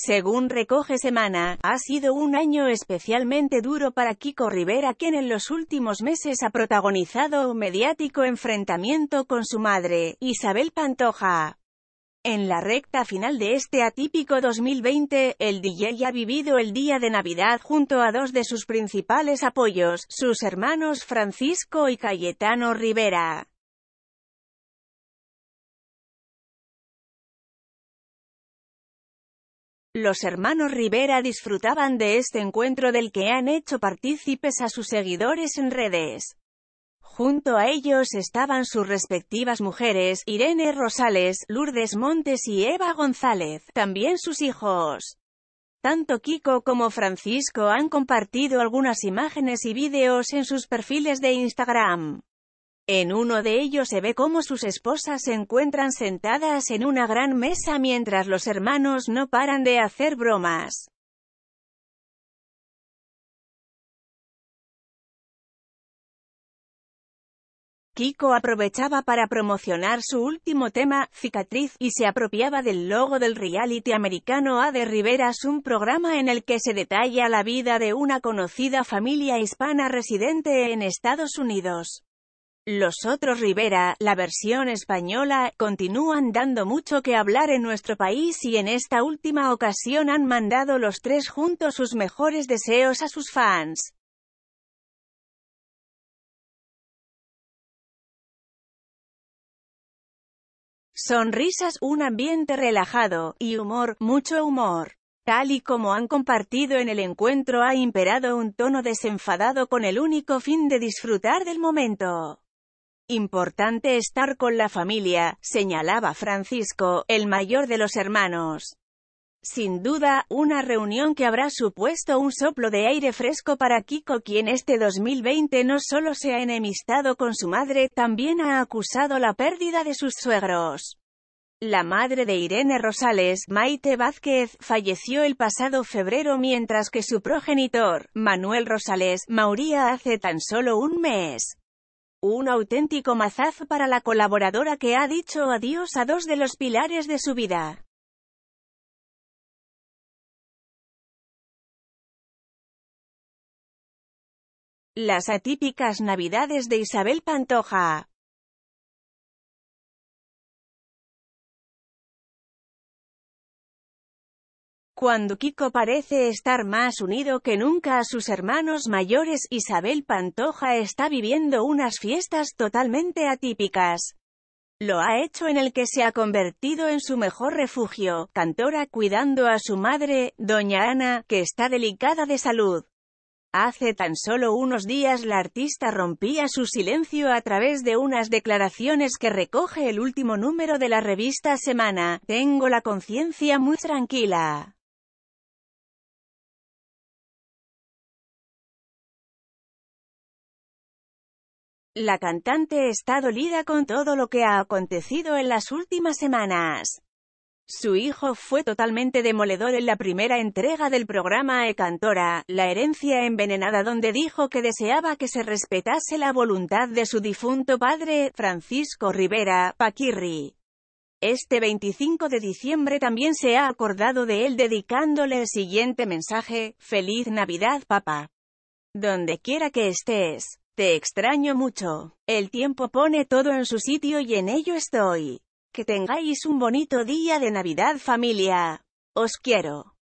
Según recoge Semana, ha sido un año especialmente duro para Kiko Rivera quien en los últimos meses ha protagonizado un mediático enfrentamiento con su madre, Isabel Pantoja. En la recta final de este atípico 2020, el DJ ha vivido el día de Navidad junto a dos de sus principales apoyos, sus hermanos Francisco y Cayetano Rivera. Los hermanos Rivera disfrutaban de este encuentro del que han hecho partícipes a sus seguidores en redes. Junto a ellos estaban sus respectivas mujeres, Irene Rosales, Lourdes Montes y Eva González, también sus hijos. Tanto Kiko como Francisco han compartido algunas imágenes y vídeos en sus perfiles de Instagram. En uno de ellos se ve cómo sus esposas se encuentran sentadas en una gran mesa mientras los hermanos no paran de hacer bromas. Kiko aprovechaba para promocionar su último tema, Cicatriz, y se apropiaba del logo del reality americano A de Riveras, un programa en el que se detalla la vida de una conocida familia hispana residente en Estados Unidos. Los otros Rivera, la versión española, continúan dando mucho que hablar en nuestro país y en esta última ocasión han mandado los tres juntos sus mejores deseos a sus fans. Sonrisas, un ambiente relajado, y humor, mucho humor. Tal y como han compartido en el encuentro ha imperado un tono desenfadado con el único fin de disfrutar del momento. Importante estar con la familia, señalaba Francisco, el mayor de los hermanos. Sin duda, una reunión que habrá supuesto un soplo de aire fresco para Kiko quien este 2020 no solo se ha enemistado con su madre, también ha acusado la pérdida de sus suegros. La madre de Irene Rosales, Maite Vázquez, falleció el pasado febrero mientras que su progenitor, Manuel Rosales, mauría hace tan solo un mes. Un auténtico mazaz para la colaboradora que ha dicho adiós a dos de los pilares de su vida. Las atípicas navidades de Isabel Pantoja. cuando Kiko parece estar más unido que nunca a sus hermanos mayores, Isabel Pantoja está viviendo unas fiestas totalmente atípicas. Lo ha hecho en el que se ha convertido en su mejor refugio, cantora cuidando a su madre, doña Ana, que está delicada de salud. Hace tan solo unos días la artista rompía su silencio a través de unas declaraciones que recoge el último número de la revista Semana, Tengo la conciencia muy tranquila. La cantante está dolida con todo lo que ha acontecido en las últimas semanas. Su hijo fue totalmente demoledor en la primera entrega del programa E Cantora, La herencia envenenada donde dijo que deseaba que se respetase la voluntad de su difunto padre, Francisco Rivera, Paquirri. Este 25 de diciembre también se ha acordado de él dedicándole el siguiente mensaje, Feliz Navidad papá. Donde quiera que estés. Te extraño mucho. El tiempo pone todo en su sitio y en ello estoy. Que tengáis un bonito día de Navidad familia. Os quiero.